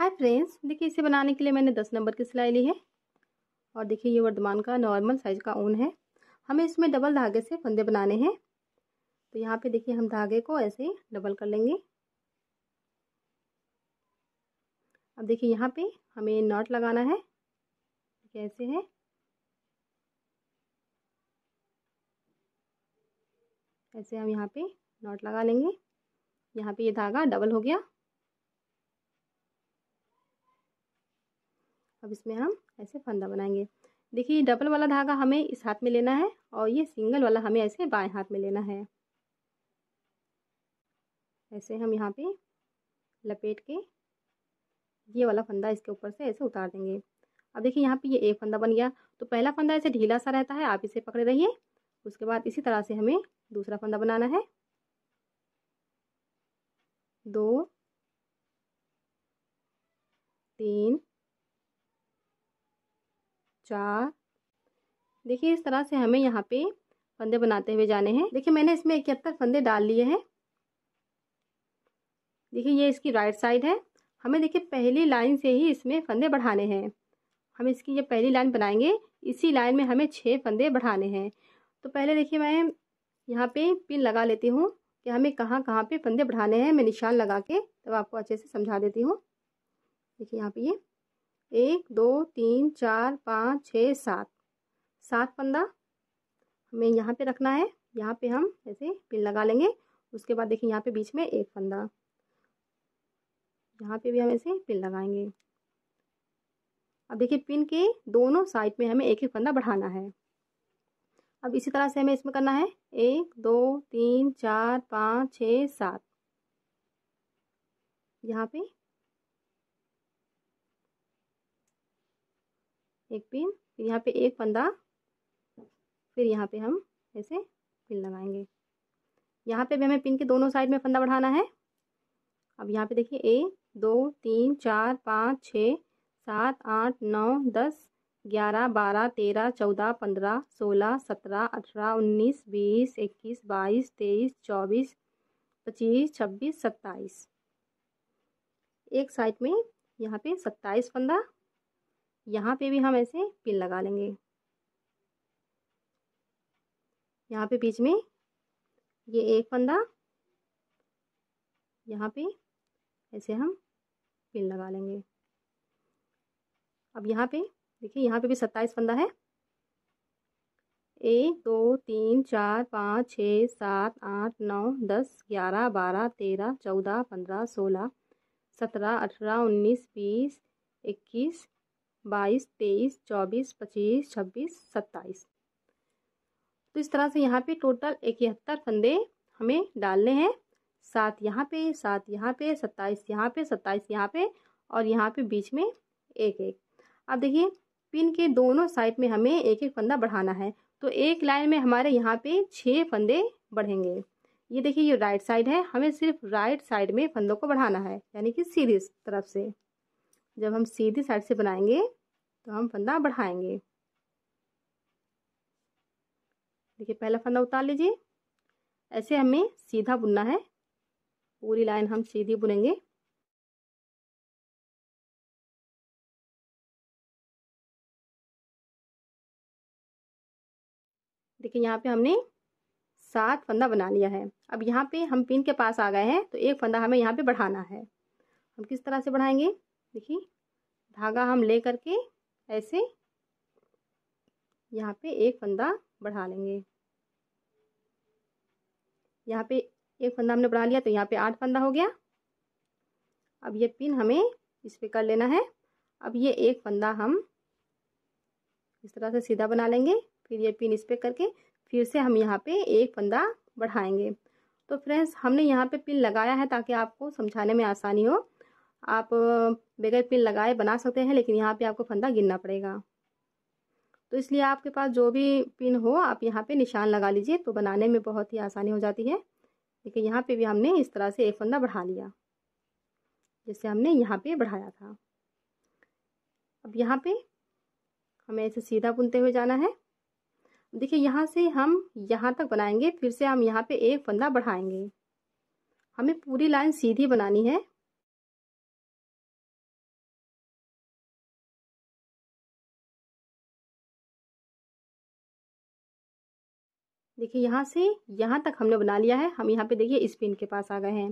hi friends देखिए इसे बनाने के लिए मैंने दस नंबर की सिलाई ली है और देखिए ये वर्धमान का नॉर्मल साइज़ का ऊन है हमें इसमें डबल धागे से फंदे बनाने हैं तो यहाँ पे देखिए हम धागे को ऐसे ही डबल कर लेंगे अब देखिए यहाँ पे हमें नॉट लगाना है कैसे है ऐसे हम यहाँ पे नॉट लगा लेंगे यहाँ पे ये धागा डबल हो गया अब इसमें हम ऐसे फंदा बनाएंगे देखिए डबल वाला धागा हमें इस हाथ में लेना है और ये सिंगल वाला हमें ऐसे बाएं हाथ में लेना है ऐसे हम यहाँ पे लपेट के ये वाला फंदा इसके ऊपर से ऐसे उतार देंगे अब देखिए यहाँ पे ये एक फंदा बन गया तो पहला फंदा ऐसे ढीला सा रहता है आप इसे पकड़े रहिए उसके बाद इसी तरह से हमें दूसरा फंदा बनाना है दो तीन चार देखिए इस तरह से हमें यहाँ पे फंदे बनाते हुए जाने हैं देखिए मैंने इसमें इकहत्तर फंदे डाल लिए हैं देखिए ये इसकी राइट साइड है हमें देखिए पहली लाइन से ही इसमें फंदे बढ़ाने हैं हम इसकी ये पहली लाइन बनाएंगे इसी लाइन में हमें छः फंदे बढ़ाने हैं तो पहले देखिए मैं यहाँ पे पिन लगा लेती हूँ कि हमें कहाँ कहाँ पे फंदे बढ़ाने हैं मैं निशान लगा के तब तो आपको अच्छे से समझा देती हूँ देखिए यहाँ पे ये एक दो तीन चार पाँच छः सात सात फंदा हमें यहाँ पे रखना है यहाँ पे हम ऐसे पिन लगा लेंगे उसके बाद देखिए यहाँ पे बीच में एक फंदा यहाँ पे भी हम ऐसे पिन लगाएंगे अब देखिए पिन के दोनों साइड में हमें एक एक फंदा बढ़ाना है अब इसी तरह से हमें इसमें करना है एक दो तीन चार पाँच छः सात यहाँ पे एक पिन फिर यहाँ पे एक फंदा फिर यहाँ पे हम ऐसे पिन लगाएंगे यहाँ पे भी हमें पिन के दोनों साइड में फंदा बढ़ाना है अब यहाँ पे देखिए एक दो तीन चार पाँच छः सात आठ नौ दस ग्यारह बारह तेरह चौदह पंद्रह सोलह सत्रह अठारह उन्नीस बीस इक्कीस बाईस तेईस चौबीस पच्चीस छब्बीस सत्ताईस एक साइड में यहाँ पे सत्ताईस फंदा यहाँ पे भी हम ऐसे पिन लगा लेंगे यहाँ पे बीच में ये एक फंदा यहाँ पे ऐसे हम पिन लगा लेंगे अब यहाँ पे देखिए यहाँ पे भी सत्ताईस फंदा है एक दो तीन चार पाँच छः सात आठ नौ दस ग्यारह बारह तेरह चौदह पंद्रह सोलह सत्रह अठारह उन्नीस बीस इक्कीस बाईस तेईस चौबीस पच्चीस छब्बीस सत्ताईस तो इस तरह से यहाँ पे टोटल इकहत्तर फंदे हमें डालने हैं सात यहाँ पे सात यहाँ पे सत्ताईस यहाँ पे सत्ताईस यहाँ पे और यहाँ पे बीच में एक एक अब देखिए पिन के दोनों साइड में हमें एक एक फंदा बढ़ाना है तो एक लाइन में हमारे यहाँ पे छः फंदे बढ़ेंगे ये देखिए ये राइट साइड है हमें सिर्फ राइट साइड में फंदों को बढ़ाना है यानी कि सीधी तरफ से जब हम सीधी साइड से बनाएंगे तो हम फंदा बढ़ाएंगे देखिए पहला फंदा उतार लीजिए ऐसे हमें सीधा बुनना है पूरी लाइन हम सीधी बुनेंगे देखिए यहाँ पे हमने सात फंदा बना लिया है अब यहाँ पे हम पिन के पास आ गए हैं तो एक फंदा हमें यहाँ पे बढ़ाना है हम किस तरह से बढ़ाएंगे देखिए धागा हम ले करके ऐसे यहाँ पे एक फंदा बढ़ा लेंगे यहाँ पे एक फंदा हमने बढ़ा लिया तो यहाँ पे आठ फंदा हो गया अब ये पिन हमें इस पर कर लेना है अब ये एक फंदा हम इस तरह से सीधा बना लेंगे फिर ये पिन इस पर करके फिर से हम यहाँ पे एक फंदा बढ़ाएंगे तो फ्रेंड्स हमने यहाँ पे पिन लगाया है ताकि आपको समझाने में आसानी हो आप बगैर पिन लगाए बना सकते हैं लेकिन यहाँ पे आपको फंदा गिनना पड़ेगा तो इसलिए आपके पास जो भी पिन हो आप यहाँ पे निशान लगा लीजिए तो बनाने में बहुत ही आसानी हो जाती है देखिए यहाँ पे भी हमने इस तरह से एक फंदा बढ़ा लिया जैसे हमने यहाँ पे बढ़ाया था अब यहाँ पे हमें इसे सीधा बुनते हुए जाना है देखिए यहाँ से हम यहाँ तक बनाएंगे फिर से हम यहाँ पे एक फंदा बढ़ाएंगे हमें पूरी लाइन सीधी बनानी है देखिए यहाँ से यहाँ तक हमने बना लिया है हम यहाँ पे देखिए स्पिन के पास आ गए हैं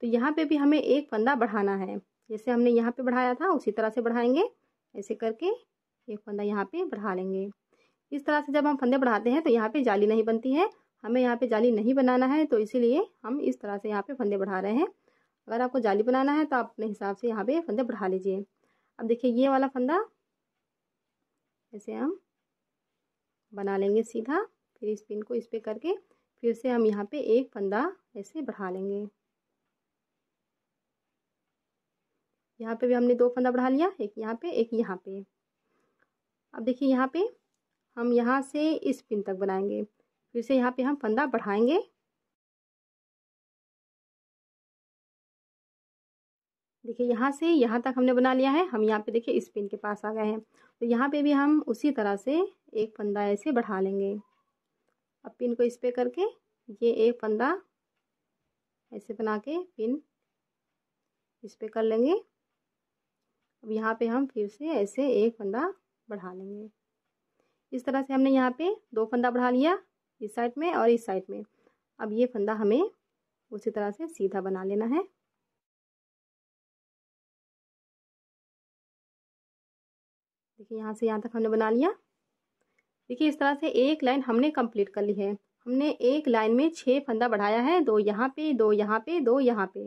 तो यहाँ पे भी हमें एक फंदा बढ़ाना है जैसे हमने यहाँ पे बढ़ाया था उसी तरह से बढ़ाएंगे ऐसे करके एक फंदा यहाँ पे बढ़ा लेंगे इस तरह से जब हम फंदे बढ़ाते हैं तो यहाँ पे जाली नहीं बनती है हमें यहाँ पे जाली नहीं बनाना है तो इसीलिए हम इस तरह से यहाँ पे फंदे बढ़ा रहे हैं अगर आपको जाली बनाना है तो आप अपने हिसाब से यहाँ पे फंदे बढ़ा लीजिए अब देखिए ये वाला फंदा ऐसे हम बना लेंगे सीधा फिर इस पिन को इस पर करके फिर से हम यहाँ पे एक फंदा ऐसे बढ़ा लेंगे यहाँ पे भी हमने दो फंदा बढ़ा लिया एक यहाँ पे एक यहाँ पे अब देखिए यहाँ पे हम यहाँ से इस पिन तक बनाएंगे फिर से यहाँ पे हम फंदा बढ़ाएंगे देखिए यहाँ से यहाँ तक हमने बना लिया है हम यहाँ पे देखिए इस पिन के पास आ गए हैं तो यहाँ पे भी हम उसी तरह से एक फंदा ऐसे बढ़ा लेंगे अब पिन को इस पर करके ये एक फंदा ऐसे बना के पिन इस पर कर लेंगे अब यहाँ पे हम फिर से ऐसे एक फंदा बढ़ा लेंगे इस तरह से हमने यहाँ पे दो फंदा बढ़ा लिया इस साइड में और इस साइड में अब ये फंदा हमें उसी तरह से सीधा बना लेना है देखिए यहाँ से यहाँ तक हमने बना लिया देखिए इस तरह से एक लाइन हमने कंप्लीट कर ली है हमने एक लाइन में छः फंदा बढ़ाया है दो यहाँ पे दो यहाँ पे दो यहाँ पे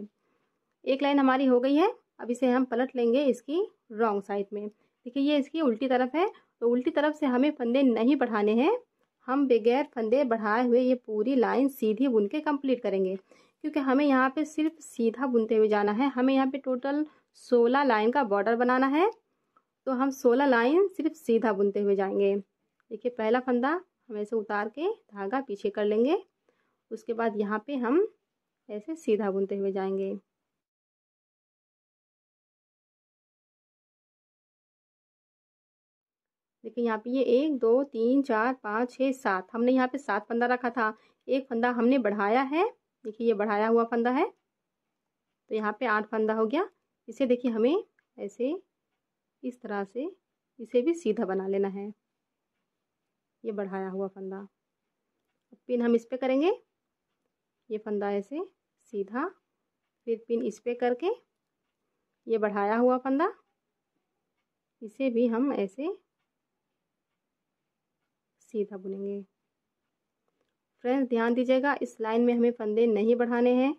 एक लाइन हमारी हो गई है अब इसे हम पलट लेंगे इसकी रॉन्ग साइड में देखिए ये इसकी उल्टी तरफ है तो उल्टी तरफ से हमें फंदे नहीं बढ़ाने हैं हम बगैर फंदे बढ़ाए हुए ये पूरी लाइन सीधी बुन के कम्प्लीट करेंगे क्योंकि हमें यहाँ पर सिर्फ सीधा बुनते हुए जाना है हमें यहाँ पर टोटल सोलह लाइन का बॉर्डर बनाना है तो हम सोलह लाइन सिर्फ सीधा बुनते हुए जाएंगे देखिए पहला फंदा हम ऐसे उतार के धागा पीछे कर लेंगे उसके बाद यहाँ पे हम ऐसे सीधा बुनते हुए जाएंगे देखिए यहाँ पे ये एक दो तीन चार पाँच छः सात हमने यहाँ पे सात फंदा रखा था एक फंदा हमने बढ़ाया है देखिए ये बढ़ाया हुआ फंदा है तो यहाँ पे आठ फंदा हो गया इसे देखिए हमें ऐसे इस तरह से इसे भी सीधा बना लेना है ये बढ़ाया हुआ फंदा पिन हम इस पर करेंगे ये फंदा ऐसे सीधा फिर पिन इस पर करके ये बढ़ाया हुआ फंदा इसे भी हम ऐसे सीधा बुनेंगे फ्रेंड्स ध्यान दीजिएगा इस लाइन में हमें फंदे नहीं बढ़ाने हैं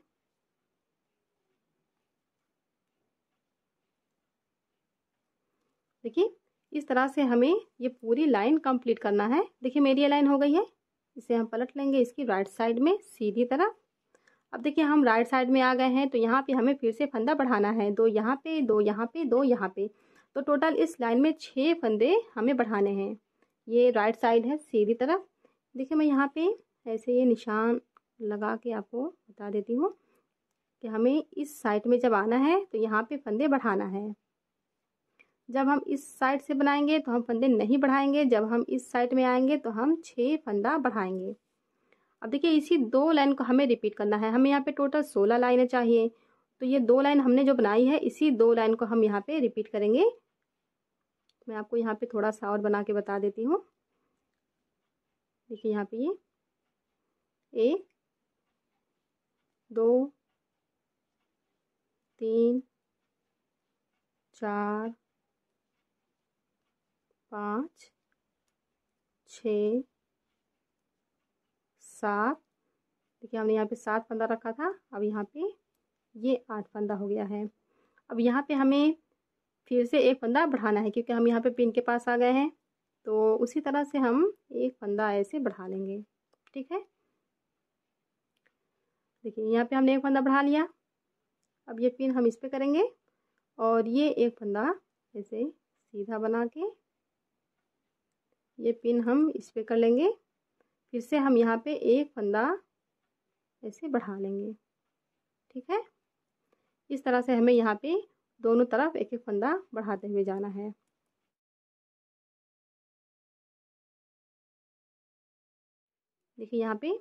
देखिए इस तरह से हमें ये पूरी लाइन कंप्लीट करना है देखिए मेरी ये लाइन हो गई है इसे हम पलट लेंगे इसकी राइट साइड में सीधी तरफ अब देखिए हम राइट साइड में आ गए हैं तो यहाँ पे हमें फिर से फंदा बढ़ाना है दो यहाँ पे दो यहाँ पे दो यहाँ पे तो टोटल इस लाइन में छः फंदे हमें बढ़ाने हैं ये राइट साइड है सीधी तरफ देखिए मैं यहाँ पर ऐसे ये निशान लगा के आपको बता देती हूँ कि हमें इस साइड में जब आना है तो यहाँ पे फंदे बढ़ाना है जब हम इस साइड से बनाएंगे तो हम फंदे नहीं बढ़ाएंगे जब हम इस साइड में आएंगे तो हम छः फंदा बढ़ाएंगे अब देखिए इसी दो लाइन को हमें रिपीट करना है हमें यहाँ पे टोटल सोलह लाइनें चाहिए तो ये दो लाइन हमने जो बनाई है इसी दो लाइन को हम यहाँ पे रिपीट करेंगे मैं आपको यहाँ पे थोड़ा सा और बना के बता देती हूँ देखिए यहाँ पे ये एक दो तीन चार पाँच छ सात देखिए हमने यहाँ पे सात फंदा रखा था अब यहाँ पे ये आठ फंदा हो गया है अब यहाँ पे हमें फिर से एक फंदा बढ़ाना है क्योंकि हम यहाँ पे पिन के पास आ गए हैं तो उसी तरह से हम एक फंदा ऐसे बढ़ा लेंगे ठीक है देखिए यहाँ पे हमने एक फंदा बढ़ा लिया अब ये पिन हम इस पर करेंगे और ये एक फंदा ऐसे सीधा बना के ये पिन हम इस पर कर लेंगे फिर से हम यहाँ पे एक फंदा ऐसे बढ़ा लेंगे ठीक है इस तरह से हमें यहाँ पे दोनों तरफ एक एक फंदा बढ़ाते हुए जाना है देखिए यहाँ पे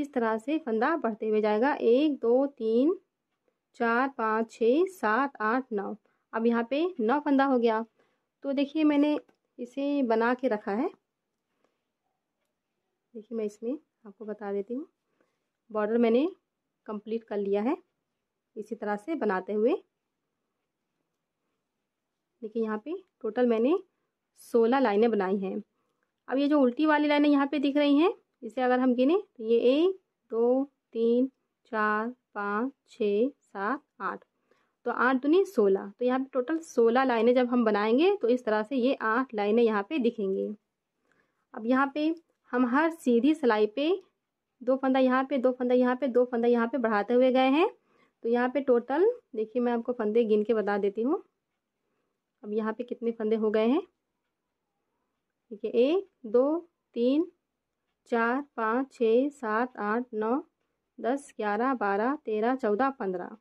इस तरह से फंदा बढ़ते हुए जाएगा एक दो तीन चार पाँच छः सात आठ नौ अब यहाँ पे नौ फंदा हो गया तो देखिए मैंने इसे बना के रखा है देखिए मैं इसमें आपको बता देती हूँ बॉर्डर मैंने कंप्लीट कर लिया है इसी तरह से बनाते हुए देखिए यहाँ पे टोटल मैंने सोलह लाइनें बनाई हैं अब ये जो उल्टी वाली लाइनें यहाँ पे दिख रही हैं इसे अगर हम गिने तो ये एक दो तीन चार पाँच छः सात आठ तो आठ दूनी सोलह तो यहाँ पे टोटल सोलह लाइनें जब हम बनाएंगे तो इस तरह से ये आठ लाइनें यहाँ पे दिखेंगी अब यहाँ पे हम हर सीधी सिलाई पे दो फंदा यहाँ पे दो फंदा यहाँ पे दो फंदा यहाँ पे बढ़ाते हुए गए हैं तो यहाँ पे टोटल देखिए मैं आपको फंदे गिन के बता देती हूँ अब यहाँ पे कितने फंदे हो गए हैं ठीक है एक दो तीन चार पाँच छः सात आठ नौ दस ग्यारह बारह तेरह चौदह पंद्रह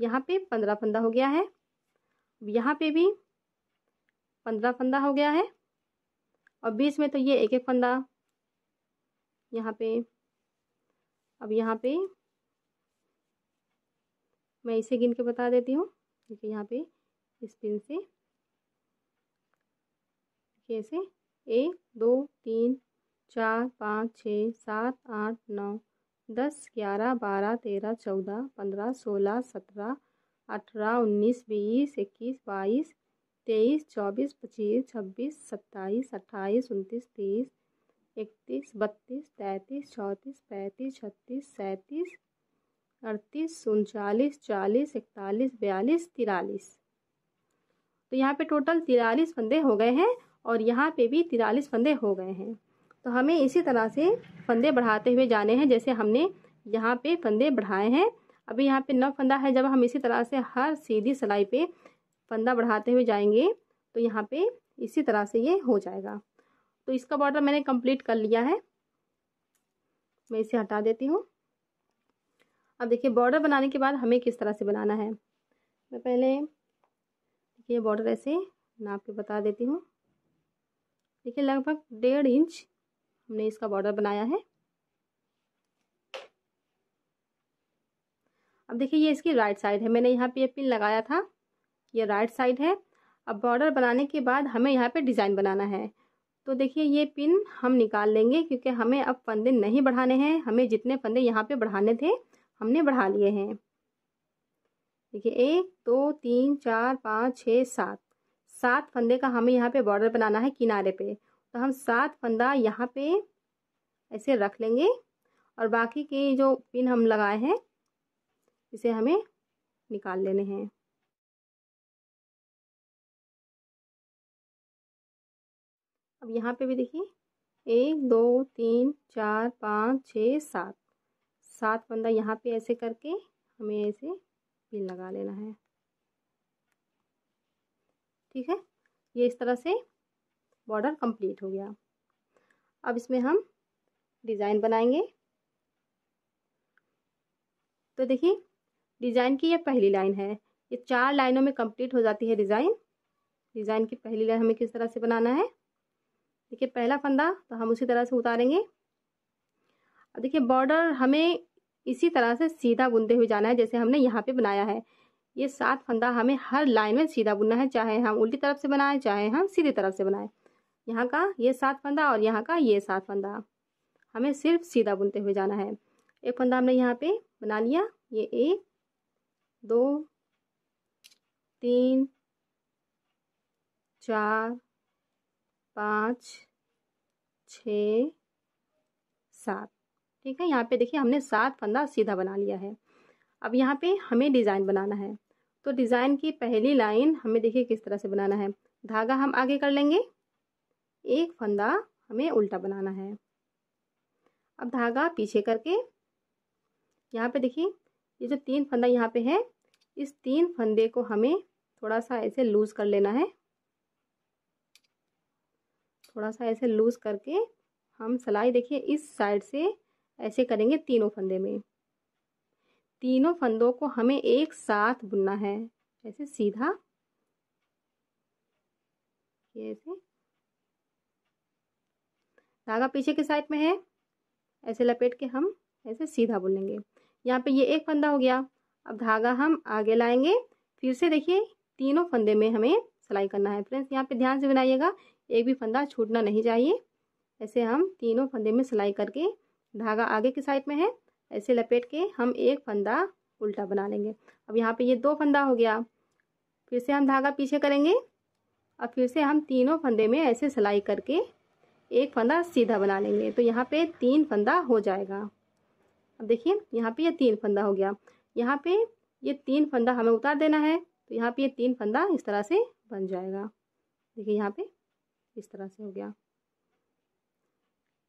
यहाँ पे पंद्रह फंदा हो गया है यहाँ पे भी पंद्रह फंदा हो गया है और बीच में तो ये एक एक फंदा यहाँ पे अब यहाँ पे मैं इसे गिन के बता देती हूँ देखिए यहाँ पे इस पिन से देखिए ऐसे एक दो तीन चार पाँच छः सात आठ नौ दस ग्यारह बारह तेरह चौदह पंद्रह सोलह सत्रह अठारह उन्नीस बीस इक्कीस बाईस तेईस चौबीस पच्चीस छब्बीस सत्ताईस अट्ठाईस उनतीस तीस इकतीस बत्तीस तैंतीस चौंतीस पैंतीस छत्तीस सैंतीस अड़तीस उनचालीस चालीस इकतालीस बयालीस तिरालीस तो यहाँ पे टोटल तिरालीस फंदे हो गए हैं और यहाँ पे भी तिरालीस फंदे हो गए हैं तो हमें इसी तरह से फंदे बढ़ाते हुए जाने हैं जैसे हमने यहाँ पे फंदे बढ़ाए हैं अभी यहाँ पे नौ फंदा है जब हम इसी तरह से हर सीधी सिलाई पे फंदा बढ़ाते हुए जाएंगे तो यहाँ पे इसी तरह से ये हो जाएगा तो इसका बॉर्डर मैंने कंप्लीट कर लिया है मैं इसे हटा देती हूँ अब देखिए बॉर्डर बनाने के बाद हमें किस तरह से बनाना है मैं पहले देखिए बॉर्डर ऐसे नाप के बता देती हूँ देखिए लगभग डेढ़ इंच हमने इसका बॉर्डर बनाया है अब देखिए ये इसकी राइट साइड है मैंने यहाँ पे ये पिन लगाया था ये राइट साइड है अब बॉर्डर बनाने के बाद हमें यहाँ पे डिज़ाइन बनाना है तो देखिए ये पिन हम निकाल लेंगे क्योंकि हमें अब फंदे नहीं बढ़ाने हैं हमें जितने फंदे यहाँ पे बढ़ाने थे हमने बढ़ा लिए हैं देखिए एक दो तीन चार पाँच छः सात सात फंदे का हमें यहाँ पे बॉर्डर बनाना है किनारे पे तो हम सात फंदा यहाँ पे ऐसे रख लेंगे और बाकी के जो पिन हम लगाए हैं इसे हमें निकाल लेने हैं अब यहाँ पे भी देखिए एक दो तीन चार पाँच छः सात सात फंदा यहाँ पे ऐसे करके हमें ऐसे पिन लगा लेना है ठीक है ये इस तरह से बॉर्डर कंप्लीट हो गया अब इसमें हम डिज़ाइन बनाएंगे तो देखिए डिज़ाइन की यह पहली लाइन है ये चार लाइनों में कंप्लीट हो जाती है डिज़ाइन डिज़ाइन की पहली लाइन हमें किस तरह से बनाना है देखिए पहला फंदा तो हम उसी तरह से उतारेंगे अब देखिए बॉर्डर हमें इसी तरह से सीधा बुनते हुए जाना है जैसे हमने यहाँ पे बनाया है ये सात फंदा हमें हर लाइन में सीधा बुनना है चाहे हम उल्टी तरफ से बनाएं चाहे हम सीधी तरफ से बनाएं यहाँ का ये सात फंदा और यहाँ का ये सात फंदा हमें सिर्फ सीधा बुनते हुए जाना है एक फंदा हमने यहाँ पे बना लिया ये एक दो तीन चार पाँच छ सात ठीक है यहाँ पे देखिए हमने सात फंदा सीधा बना लिया है अब यहाँ पे हमें डिज़ाइन बनाना है तो डिज़ाइन की पहली लाइन हमें देखिए किस तरह से बनाना है धागा हम आगे कर लेंगे एक फंदा हमें उल्टा बनाना है अब धागा पीछे करके यहाँ पे देखिए ये जो तीन फंदा यहाँ पे है इस तीन फंदे को हमें थोड़ा सा ऐसे लूज कर लेना है थोड़ा सा ऐसे लूज करके हम सिलाई देखिए इस साइड से ऐसे करेंगे तीनों फंदे में तीनों फंदों को हमें एक साथ बुनना है ऐसे सीधा ये ऐसे धागा पीछे के साइड में है ऐसे लपेट के हम ऐसे सीधा बुन लेंगे यहाँ पे ये एक फंदा हो गया अब धागा हम आगे लाएंगे फिर से देखिए तीनों फंदे में हमें सिलाई करना है फ्रेंड्स यहाँ पे ध्यान से बनाइएगा एक भी फंदा छूटना नहीं चाहिए ऐसे हम तीनों फंदे में सिलाई करके धागा आगे की साइड में है ऐसे लपेट के हम एक फंदा उल्टा बना लेंगे अब यहाँ पे ये दो फंदा हो गया फिर से हम धागा पीछे करेंगे और फिर से हम तीनों फंदे में ऐसे सिलाई करके एक फंदा सीधा बना लेंगे तो यहाँ पे तीन फंदा हो जाएगा अब देखिए यहाँ पे ये तीन फंदा हो गया यहाँ पे ये तीन फंदा हमें उतार देना है तो यहाँ पे ये तीन फंदा इस तरह से बन जाएगा देखिए यहाँ पे इस तरह से हो गया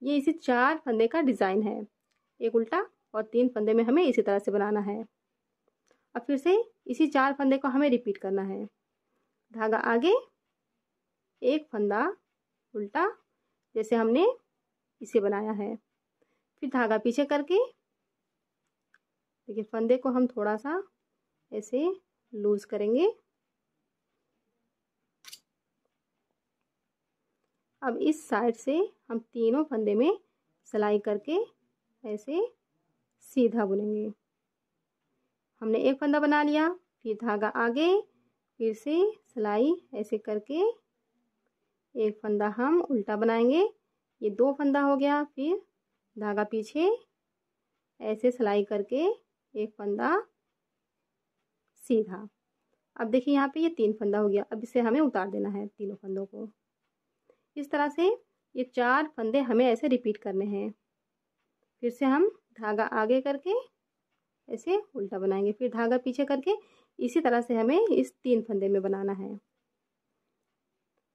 ये इसी चार फंदे का डिज़ाइन है एक उल्टा और तीन फंदे में हमें इसी तरह से बनाना है अब फिर से इसी चार फंदे को हमें रिपीट करना है धागा आगे एक फंदा उल्टा जैसे हमने इसे बनाया है फिर धागा पीछे करके देखिए फंदे को हम थोड़ा सा ऐसे लूज करेंगे अब इस साइड से हम तीनों फंदे में सिलाई करके ऐसे सीधा बुनेंगे हमने एक फंदा बना लिया फिर धागा आगे फिर से सिलाई ऐसे करके एक फंदा हम उल्टा बनाएंगे ये दो फंदा हो गया फिर धागा पीछे ऐसे सिलाई करके एक फंदा सीधा अब देखिए यहाँ पे ये तीन फंदा हो गया अब इसे हमें उतार देना है तीनों फंदों को इस तरह से ये चार फंदे हमें ऐसे रिपीट करने हैं फिर से हम धागा आगे करके ऐसे उल्टा बनाएंगे फिर धागा पीछे करके इसी तरह से हमें इस तीन फंदे में बनाना है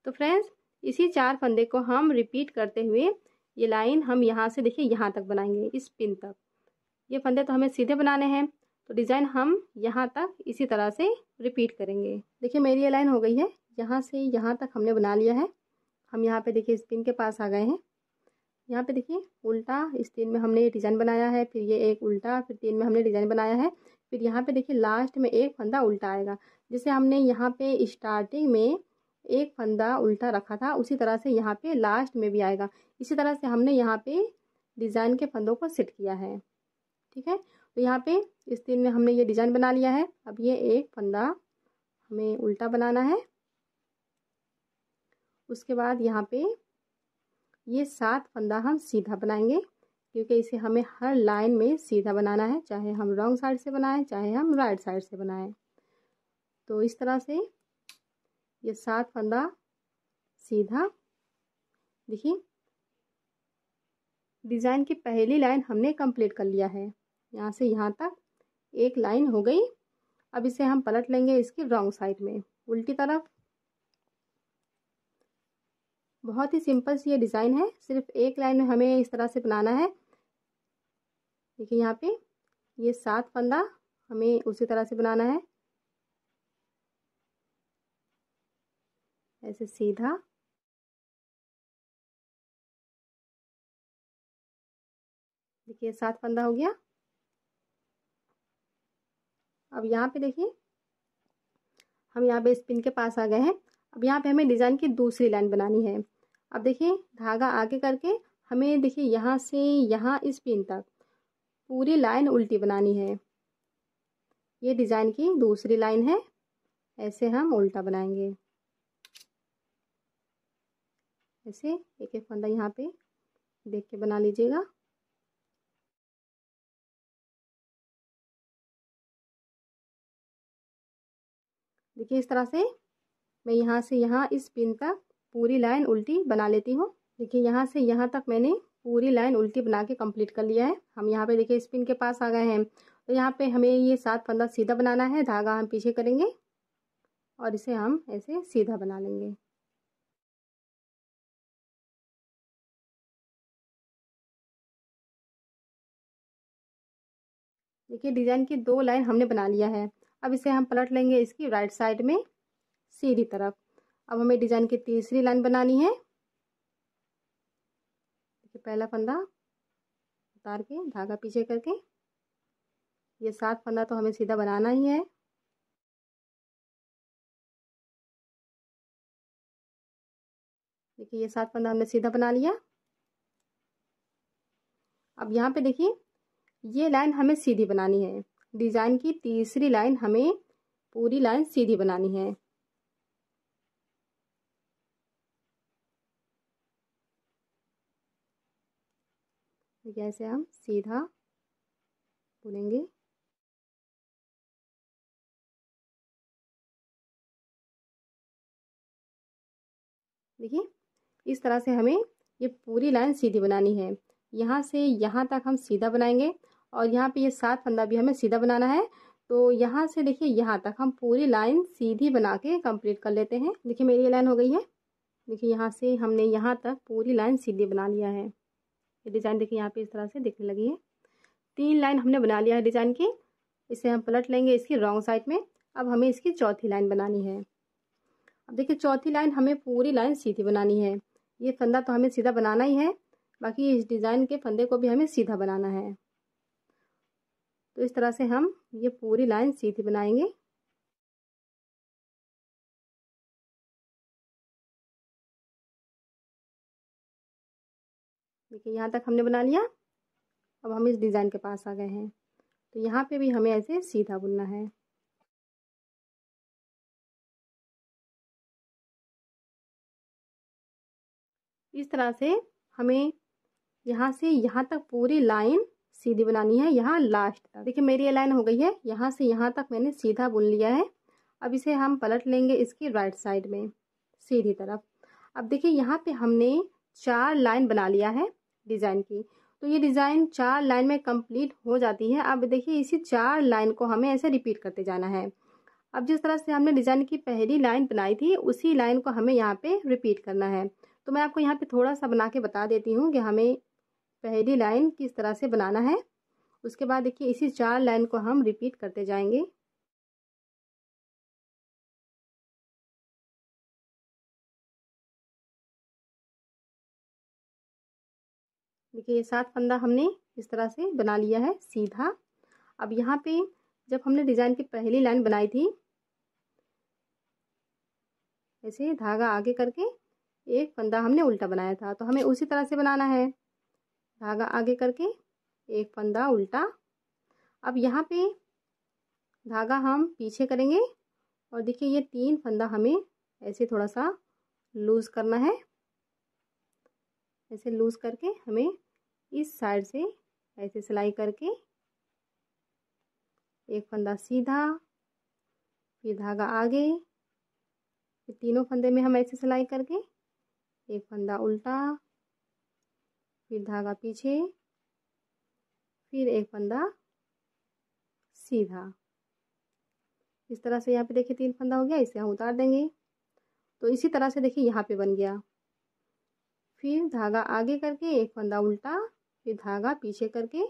तो फ्रेंड्स इसी चार फंदे को हम रिपीट करते हुए ये लाइन हम यहाँ से देखिए यहाँ तक बनाएंगे इस पिन तक ये फंदे तो हमें सीधे बनाने हैं तो डिज़ाइन हम यहाँ तक इसी तरह से रिपीट करेंगे देखिए मेरी ये लाइन हो गई है यहाँ से यहाँ तक हमने बना लिया है हम यहाँ पे देखिए इस पिन के पास आ गए हैं यहाँ पे देखिए उल्टा इस तीन में हमने ये डिज़ाइन बनाया है फिर ये एक उल्टा फिर तीन में हमने डिज़ाइन बनाया है फिर यहाँ पे देखिए लास्ट में एक फंदा उल्टा आएगा जिसे हमने यहाँ पे स्टार्टिंग में एक फंदा उल्टा रखा था उसी तरह से यहाँ पे लास्ट में भी आएगा इसी तरह से हमने यहाँ पे डिज़ाइन के फंदों को सेट किया है ठीक है तो यहाँ पे इस दिन में हमने ये डिज़ाइन बना लिया है अब ये एक फंदा हमें उल्टा बनाना है उसके बाद यहाँ पे ये सात फंदा हम सीधा बनाएंगे क्योंकि इसे हमें हर लाइन में सीधा बनाना है चाहे हम रॉन्ग साइड से बनाएं चाहे हम राइट साइड से बनाएं तो इस तरह से ये सात फंदा सीधा देखिए डिज़ाइन की पहली लाइन हमने कंप्लीट कर लिया है यहाँ से यहाँ तक एक लाइन हो गई अब इसे हम पलट लेंगे इसकी रॉन्ग साइड में उल्टी तरफ बहुत ही सिंपल सी ये डिज़ाइन है सिर्फ एक लाइन में हमें इस तरह से बनाना है देखिए यहाँ पे ये सात फंदा हमें उसी तरह से बनाना है ऐसे सीधा देखिए सात फंदा हो गया अब यहाँ पे देखिए हम यहाँ पे इस पिन के पास आ गए हैं अब यहाँ पे हमें डिज़ाइन की दूसरी लाइन बनानी है अब देखिए धागा आगे करके हमें देखिए यहाँ से यहाँ इस पिन तक पूरी लाइन उल्टी बनानी है ये डिज़ाइन की दूसरी लाइन है ऐसे हम उल्टा बनाएंगे ऐसे एक एक फंदा यहाँ पे देख के बना लीजिएगा देखिए इस तरह से मैं यहाँ से यहाँ इस पिन तक पूरी लाइन उल्टी बना लेती हूँ देखिए यहाँ से यहाँ तक मैंने पूरी लाइन उल्टी बना के कंप्लीट कर लिया है हम यहाँ पे देखिए इस पिन के पास आ गए हैं तो यहाँ पे हमें ये सात फंदा सीधा बनाना है धागा हम पीछे करेंगे और इसे हम ऐसे सीधा बना लेंगे देखिए डिज़ाइन की दो लाइन हमने बना लिया है अब इसे हम पलट लेंगे इसकी राइट साइड में सीधी तरफ अब हमें डिज़ाइन की तीसरी लाइन बनानी है देखिए पहला फंदा उतार के धागा पीछे करके ये सात फंदा तो हमें सीधा बनाना ही है देखिए ये सात फंदा हमने सीधा बना लिया अब यहाँ पे देखिए ये लाइन हमें सीधी बनानी है डिज़ाइन की तीसरी लाइन हमें पूरी लाइन सीधी बनानी है जैसे हम सीधा बुनेंगे देखिए इस तरह से हमें ये पूरी लाइन सीधी बनानी है यहाँ से यहाँ तक हम सीधा बनाएंगे और यहाँ पे ये सात फंदा भी हमें सीधा बनाना है तो यहाँ से देखिए यहाँ तक हम पूरी लाइन सीधी बना के कम्प्लीट कर लेते हैं देखिए मेरी ये लाइन हो गई है देखिए यहाँ से हमने यहाँ तक पूरी लाइन सीधी बना लिया है ये डिज़ाइन देखिए यहाँ पे इस तरह से दिखने लगी है तीन लाइन हमने बना लिया है डिज़ाइन की इसे हम पलट लेंगे इसकी रॉन्ग साइड में अब हमें इसकी चौथी लाइन बनानी है अब देखिए चौथी लाइन हमें पूरी लाइन सीधी बनानी है ये फंदा तो हमें सीधा बनाना ही है बाकी इस डिज़ाइन के फंदे को भी हमें सीधा बनाना है तो इस तरह से हम ये पूरी लाइन सीधी बनाएंगे देखिए यहाँ तक हमने बना लिया अब हम इस डिज़ाइन के पास आ गए हैं तो यहाँ पे भी हमें ऐसे सीधा बुनना है इस तरह से हमें यहाँ से यहाँ तक पूरी लाइन सीधी बनानी है यहाँ लास्ट तक देखिए मेरी ये लाइन हो गई है यहाँ से यहाँ तक मैंने सीधा बुन लिया है अब इसे हम पलट लेंगे इसकी राइट साइड में सीधी तरफ अब देखिए यहाँ पे हमने चार लाइन बना लिया है डिज़ाइन की तो ये डिज़ाइन चार लाइन में कंप्लीट हो जाती है अब देखिए इसी चार लाइन को हमें ऐसे रिपीट करते जाना है अब जिस तरह से हमने डिज़ाइन की पहली लाइन बनाई थी उसी लाइन को हमें यहाँ पे रिपीट करना है तो मैं आपको यहाँ पे थोड़ा सा बना के बता देती हूँ कि हमें पहली लाइन किस तरह से बनाना है उसके बाद देखिए इसी चार लाइन को हम रिपीट करते जाएंगे देखिए ये सात फंदा हमने इस तरह से बना लिया है सीधा अब यहाँ पे जब हमने डिज़ाइन की पहली लाइन बनाई थी ऐसे धागा आगे करके एक फंदा हमने उल्टा बनाया था तो हमें उसी तरह से बनाना है धागा आगे करके एक फंदा उल्टा अब यहाँ पे धागा हम पीछे करेंगे और देखिए ये तीन फंदा हमें ऐसे थोड़ा सा लूज़ करना है ऐसे लूज़ करके हमें इस साइड से ऐसे सिलाई करके एक फंदा सीधा फिर धागा आगे फिर तीनों फंदे में हम ऐसे सिलाई करके एक फंदा उल्टा फिर धागा पीछे फिर एक फंदा सीधा इस तरह से यहाँ पे देखिए तीन फंदा हो गया इसे हम उतार देंगे तो इसी तरह से देखिए यहाँ पे बन गया फिर धागा आगे करके एक फंदा उल्टा फिर धागा पीछे करके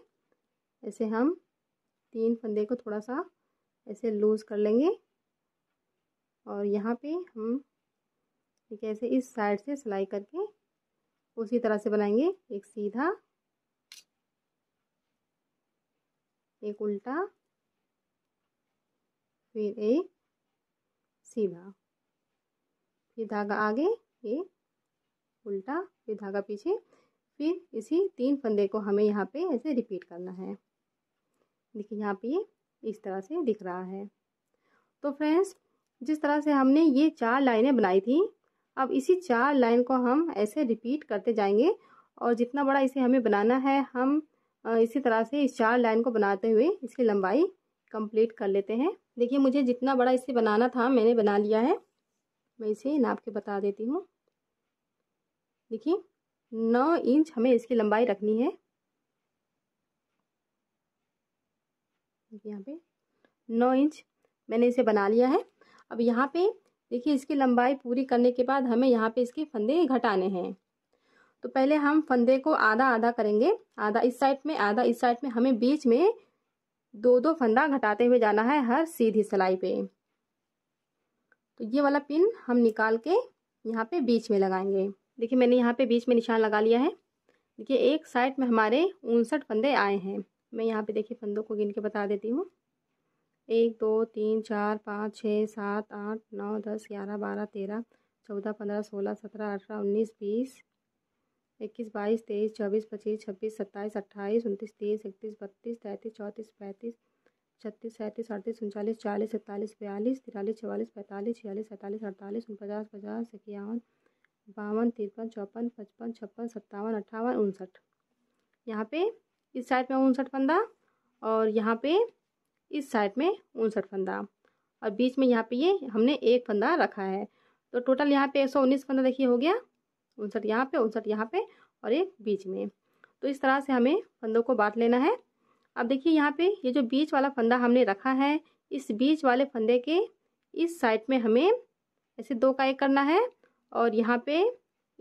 ऐसे हम तीन फंदे को थोड़ा सा ऐसे लूज़ कर लेंगे और यहाँ पे हम ठीक है ऐसे इस साइड से सिलाई करके उसी तरह से बनाएंगे एक सीधा एक उल्टा फिर एक सीधा फिर धागा आगे एक उल्टा फिर धागा पीछे फिर इसी तीन फंदे को हमें यहाँ पे ऐसे रिपीट करना है देखिए यहाँ पे ये इस तरह से दिख रहा है तो फ्रेंड्स जिस तरह से हमने ये चार लाइनें बनाई थी अब इसी चार लाइन को हम ऐसे रिपीट करते जाएंगे और जितना बड़ा इसे हमें बनाना है हम इसी तरह से इस चार लाइन को बनाते हुए इसकी लंबाई कंप्लीट कर लेते हैं देखिए मुझे जितना बड़ा इसे बनाना था मैंने बना लिया है मैं इसे नाप के बता देती हूँ देखिए नौ इंच हमें इसकी लंबाई रखनी है यहाँ पे नौ इंच मैंने इसे बना लिया है अब यहाँ पे देखिए इसकी लंबाई पूरी करने के बाद हमें यहाँ पे इसके फंदे घटाने हैं तो पहले हम फंदे को आधा आधा करेंगे आधा इस साइड में आधा इस साइड में हमें बीच में दो दो फंदा घटाते हुए जाना है हर सीधी सिलाई पे तो ये वाला पिन हम निकाल के यहाँ पे बीच में लगाएंगे देखिए मैंने यहाँ पे बीच में निशान लगा लिया है देखिए एक साइड में हमारे उनसठ फंदे आए हैं मैं यहाँ पे देखिए फंदों को गिन के बता देती हूँ एक दो तीन चार पाँच छः सात आठ नौ दस ग्यारह बारह तेरह चौदह पंद्रह सोलह सत्रह अठारह उन्नीस बीस इक्कीस बाईस तेईस चौबीस पच्चीस छब्बीस सत्ताईस अट्ठाईस उनतीस तीस इकतीस बत्तीस तैंतीस चौंतीस पैंतीस छत्तीस सैंतीस अड़तीस उनचालीस चालीस सैंतालीस बयालीस तिरालीस चवालीस पैंतालीस छियालीस सैंतालीस अड़तालीस उनपचास पचास इक्यावन बावन तिरपन चौपन पचपन छप्पन सत्तावन अट्ठावन उनसठ यहाँ पे इस साइड में उनसठ पंदा और यहाँ पे इस साइड में उनसठ फंदा और बीच में यहाँ पे ये हमने एक फंदा रखा है तो टोटल यहाँ पे एक सौ उन्नीस फंदा देखिए हो गया उनसठ यहाँ पे उनसठ यहाँ पे और एक बीच में तो इस तरह से हमें फंदों को बांट लेना है अब देखिए यहाँ पे ये जो बीच वाला फंदा हमने रखा है इस बीच वाले फंदे के इस साइड में हमें ऐसे दो का एक करना है और यहाँ पे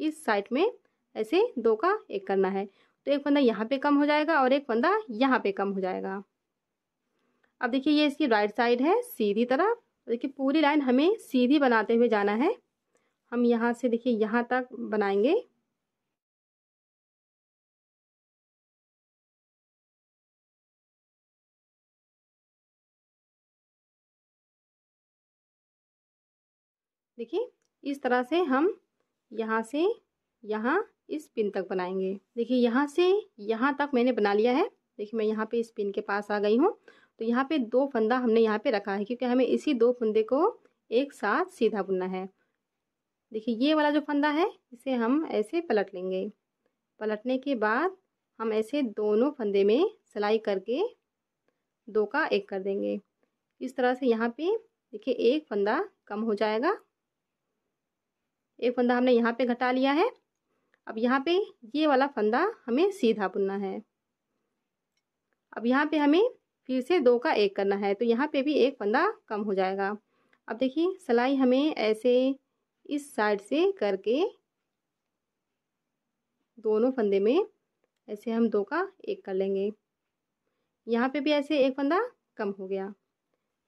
इस साइड में ऐसे दो का एक करना है तो एक फंदा यहाँ पे कम हो जाएगा और एक फंदा यहाँ पे कम हो जाएगा अब देखिए ये इसकी राइट साइड है सीधी तरफ देखिए पूरी लाइन हमें सीधी बनाते हुए जाना है हम यहाँ से देखिए यहाँ तक बनाएंगे देखिए इस तरह से हम यहाँ से यहाँ इस पिन तक बनाएंगे देखिए यहाँ से यहाँ तक मैंने बना लिया है देखिए मैं यहाँ पे इस पिन के पास आ गई हूँ तो यहाँ पे दो फंदा हमने यहाँ पे रखा है क्योंकि हमें इसी दो फंदे को एक साथ सीधा बुनना है देखिए ये वाला जो फंदा है इसे हम ऐसे पलट लेंगे पलटने के बाद हम ऐसे दोनों फंदे में सिलाई करके दो का एक कर देंगे इस तरह से यहाँ पे देखिए एक फंदा कम हो जाएगा एक फंदा हमने यहाँ पे घटा लिया है अब यहाँ पे ये वाला फंदा हमें सीधा बुनना है अब यहाँ पे हमें फिर से दो का एक करना है तो यहाँ पे भी एक फंदा कम हो जाएगा अब देखिए सिलाई हमें ऐसे इस साइड से करके दोनों फंदे में ऐसे हम दो का एक कर लेंगे यहाँ पे भी ऐसे एक फंदा कम हो गया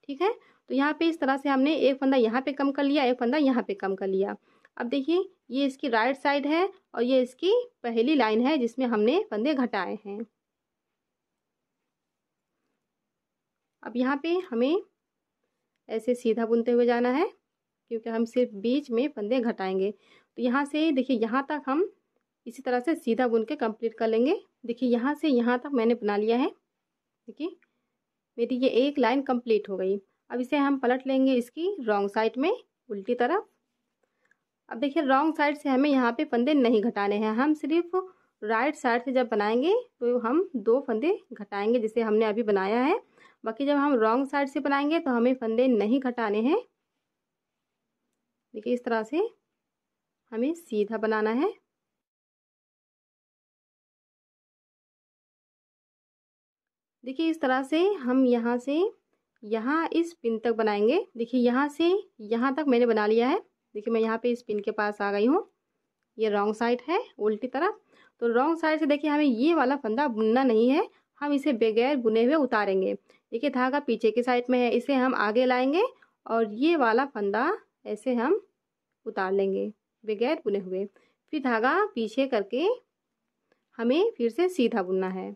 ठीक है तो यहाँ पे इस तरह से हमने एक फंदा यहाँ पे कम कर लिया एक फंदा यहाँ पे कम कर लिया अब देखिए ये इसकी राइट साइड है और ये इसकी पहली लाइन है जिसमें हमने फंदे घटाए हैं अब यहाँ पे हमें ऐसे सीधा बुनते हुए जाना है क्योंकि हम सिर्फ बीच में फंदे घटाएंगे तो यहाँ से देखिए यहाँ तक हम इसी तरह से सीधा बुन के कम्प्लीट कर लेंगे देखिए यहाँ से यहाँ तक मैंने बना लिया है देखिए मेरी ये एक लाइन कंप्लीट हो गई अब इसे हम पलट लेंगे इसकी रॉन्ग साइड में उल्टी तरफ अब देखिए रॉन्ग साइड से हमें यहाँ पे फंदे नहीं घटाने हैं हम सिर्फ राइट साइड से जब बनाएंगे तो हम दो फंदे घटाएंगे जिसे हमने अभी बनाया है बाकी जब हम रॉन्ग साइड से बनाएंगे तो हमें फंदे नहीं घटाने हैं देखिए इस तरह से हमें सीधा बनाना है देखिए इस तरह से हम यहाँ से यहाँ इस पिन तक बनाएंगे देखिए यहाँ से यहाँ तक मैंने बना लिया है देखिए मैं यहाँ पे इस पिन के पास आ गई हूँ ये रॉन्ग साइड है उल्टी तरफ तो रॉन्ग साइड से देखिए हमें ये वाला फंदा बुनना नहीं है हम इसे बगैर बुने हुए उतारेंगे देखिए धागा पीछे की साइड में है इसे हम आगे लाएंगे और ये वाला फंदा ऐसे हम उतार लेंगे बगैर बुने हुए फिर धागा पीछे करके हमें फिर से सीधा बुनना है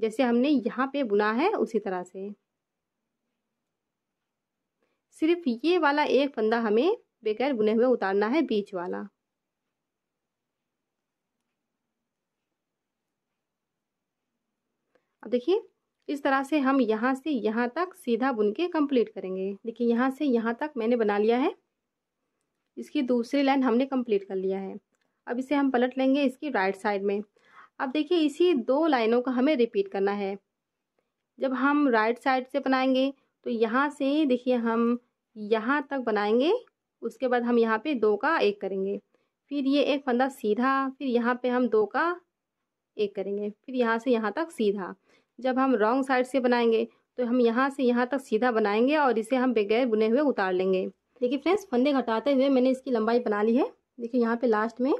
जैसे हमने यहाँ पे बुना है उसी तरह से सिर्फ ये वाला एक फंदा हमें बगैर बुने हुए उतारना है बीच वाला अब देखिए इस तरह से हम यहाँ से यहाँ तक सीधा बुन के कम्प्लीट करेंगे देखिए यहाँ से यहाँ तक मैंने बना लिया है इसकी दूसरी लाइन हमने कम्प्लीट कर लिया है अब इसे हम पलट लेंगे इसकी राइट साइड में अब देखिए इसी दो लाइनों का हमें रिपीट करना है जब हम राइट साइड से बनाएंगे तो यहाँ से देखिए हम यहाँ तक बनाएंगे उसके बाद हम यहाँ पे दो का एक करेंगे फिर ये एक फंदा सीधा फिर यहाँ पे हम दो का एक करेंगे फिर यहाँ से यहाँ तक सीधा जब हम रॉन्ग साइड से बनाएंगे तो हम यहाँ से यहाँ तक सीधा बनाएंगे और इसे हम बगैर बुने हुए उतार लेंगे देखिए फ्रेंड्स फंदे घटाते हुए मैंने इसकी लंबाई बना ली है देखिए यहाँ पे लास्ट में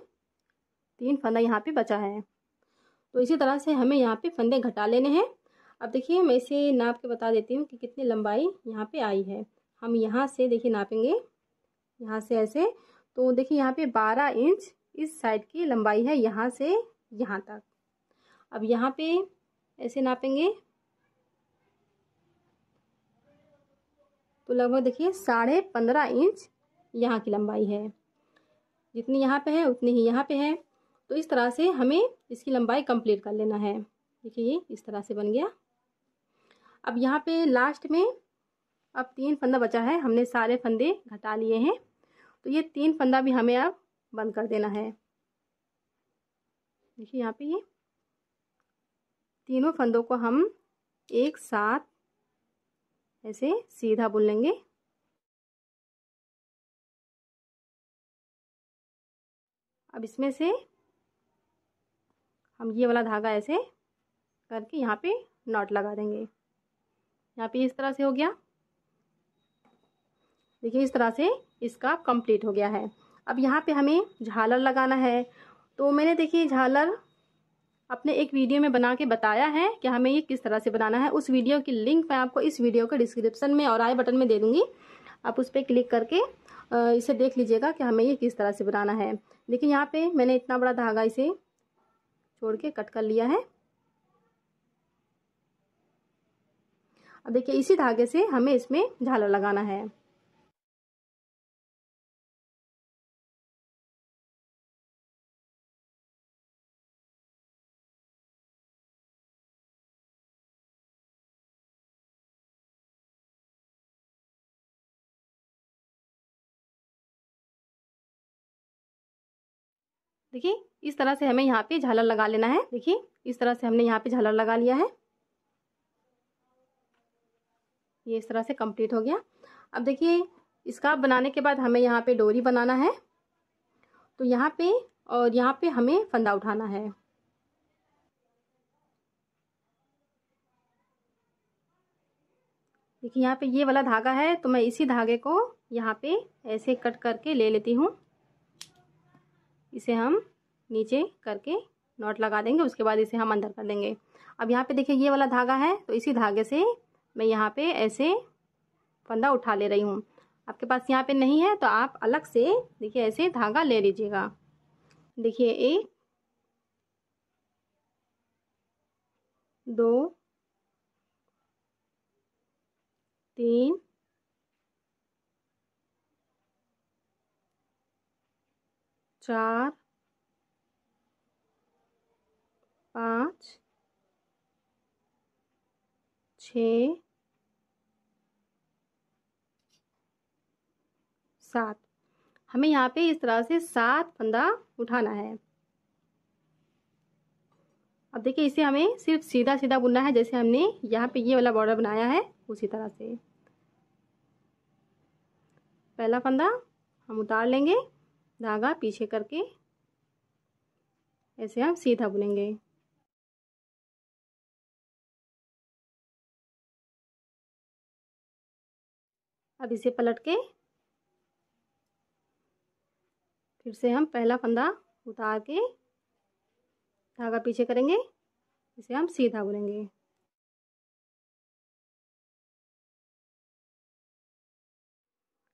तीन फंदा यहाँ पे बचा है तो इसी तरह से हमें यहाँ पे फंदे घटा लेने हैं अब देखिए मैं इसे नाप के बता देती हूँ कि कितनी लंबाई यहाँ पे आई है हम यहाँ से देखिए नापेंगे यहाँ से ऐसे तो देखिए यहाँ पे बारह इंच इस साइड की लंबाई है यहाँ से यहाँ तक अब यहाँ पर ऐसे नापेंगे तो लगभग देखिए साढ़े पंद्रह इंच यहाँ की लंबाई है जितनी यहाँ पे है उतनी ही यहाँ पे है तो इस तरह से हमें इसकी लंबाई कंप्लीट कर लेना है देखिए ये इस तरह से बन गया अब यहाँ पे लास्ट में अब तीन फंदा बचा है हमने सारे फंदे घटा लिए हैं तो ये तीन फंदा भी हमें अब बंद कर देना है देखिए यहाँ पे ये तीनों फंदों को हम एक साथ ऐसे सीधा बुन लेंगे अब इसमें से हम ये वाला धागा ऐसे करके यहाँ पे नॉट लगा देंगे यहाँ पे इस तरह से हो गया देखिए इस तरह से इसका कंप्लीट हो गया है अब यहाँ पे हमें झालर लगाना है तो मैंने देखिए झालर अपने एक वीडियो में बना के बताया है कि हमें ये किस तरह से बनाना है उस वीडियो की लिंक मैं आपको इस वीडियो के डिस्क्रिप्शन में और आई बटन में दे दूँगी आप उस पर क्लिक करके इसे देख लीजिएगा कि हमें ये किस तरह से बनाना है देखिए यहाँ पे मैंने इतना बड़ा धागा इसे छोड़ के कट कर लिया है अब देखिए इसी धागे से हमें इसमें झालर लगाना है देखिए इस तरह से हमें यहाँ पे झालर लगा लेना है देखिए इस तरह से हमने यहाँ पे झालर लगा लिया है ये इस तरह से कंप्लीट हो गया अब देखिए इसका बनाने के बाद हमें यहाँ पे डोरी बनाना है तो यहाँ पे और यहाँ पे हमें फंदा उठाना है देखिए यहाँ पे ये वाला धागा है तो मैं इसी धागे को यहाँ पे ऐसे कट करके ले लेती हूँ इसे हम नीचे करके नॉट लगा देंगे उसके बाद इसे हम अंदर कर देंगे अब यहाँ पे देखिए ये वाला धागा है तो इसी धागे से मैं यहाँ पे ऐसे फंदा उठा ले रही हूँ आपके पास यहाँ पे नहीं है तो आप अलग से देखिए ऐसे धागा ले लीजिएगा देखिए एक दो तीन चार पाँच छ सात हमें यहाँ पे इस तरह से सात फंदा उठाना है अब देखिए इसे हमें सिर्फ सीधा सीधा बुनना है जैसे हमने यहाँ पे ये वाला बॉर्डर बनाया है उसी तरह से पहला फंदा हम उतार लेंगे धागा पीछे करके ऐसे हम सीधा बुनेंगे अब इसे पलट के फिर से हम पहला फंदा उतार के धागा पीछे करेंगे इसे हम सीधा बुनेंगे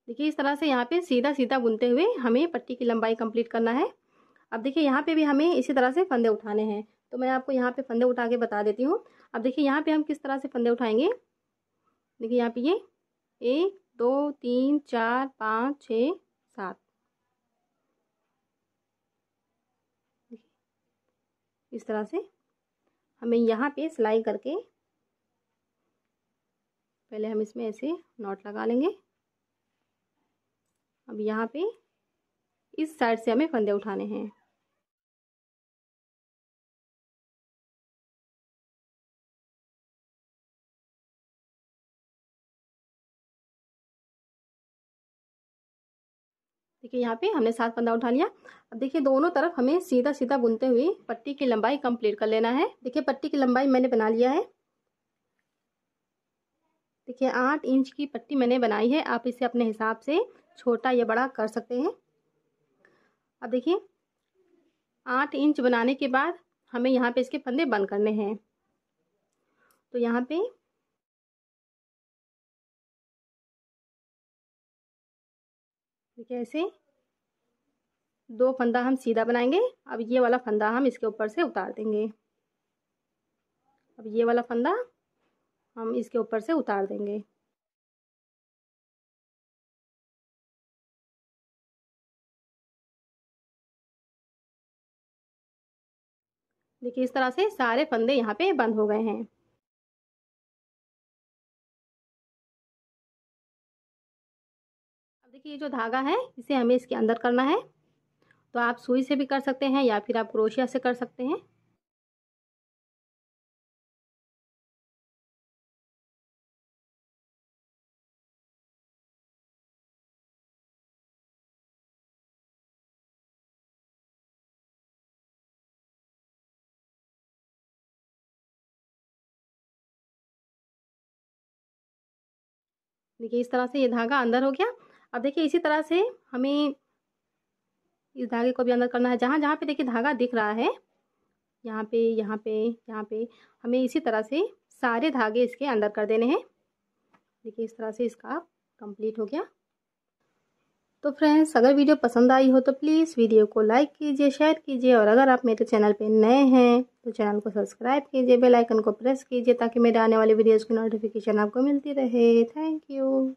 देखिए इस तरह से यहाँ पे सीधा सीधा बुनते हुए हमें पट्टी की लंबाई कंप्लीट करना है अब देखिए यहाँ पे भी हमें इसी तरह से फंदे उठाने हैं तो मैं आपको यहाँ पे फंदे उठा के बता देती हूँ अब देखिए यहाँ पे हम किस तरह से फंदे उठाएंगे देखिए यहाँ पे ये एक दो तीन चार पाँच छ सात इस तरह से हमें यहाँ पे सिलाई करके पहले हम इसमें ऐसे नॉट लगा लेंगे अब यहाँ पे इस साइड से हमें फंदे उठाने हैं देखिए यहाँ पे हमने सात फंदा उठा लिया अब देखिए दोनों तरफ हमें सीधा सीधा बुनते हुए पट्टी की लंबाई कंप्लीट कर लेना है देखिए पट्टी की लंबाई मैंने बना लिया है देखिए आठ इंच की पट्टी मैंने बनाई है आप इसे अपने हिसाब से छोटा या बड़ा कर सकते हैं अब देखिए आठ इंच बनाने के बाद हमें यहाँ पे इसके फंदे बंद करने हैं तो यहाँ पे देखिए ऐसे दो फंदा हम सीधा बनाएंगे अब ये वाला फंदा हम इसके ऊपर से उतार देंगे अब ये वाला फंदा हम इसके ऊपर से उतार देंगे देखिए इस तरह से सारे फंदे यहाँ पे बंद हो गए हैं अब देखिए ये जो धागा है इसे हमें इसके अंदर करना है तो आप सुई से भी कर सकते हैं या फिर आप क्रोशिया से कर सकते हैं देखिए इस तरह से ये धागा अंदर हो गया अब देखिए इसी तरह से हमें इस धागे को भी अंदर करना है जहाँ जहाँ पे देखिए धागा दिख रहा है यहाँ पे यहाँ पे यहाँ पे हमें इसी तरह से सारे धागे इसके अंदर कर देने हैं देखिए इस तरह से इसका कंप्लीट हो गया तो फ्रेंड्स अगर वीडियो पसंद आई हो तो प्लीज़ वीडियो को लाइक कीजिए शेयर कीजिए और अगर आप मेरे चैनल पे नए हैं तो चैनल को सब्सक्राइब कीजिए बेल आइकन को प्रेस कीजिए ताकि मेरे आने वाले वीडियोस की नोटिफिकेशन आपको मिलती रहे थैंक यू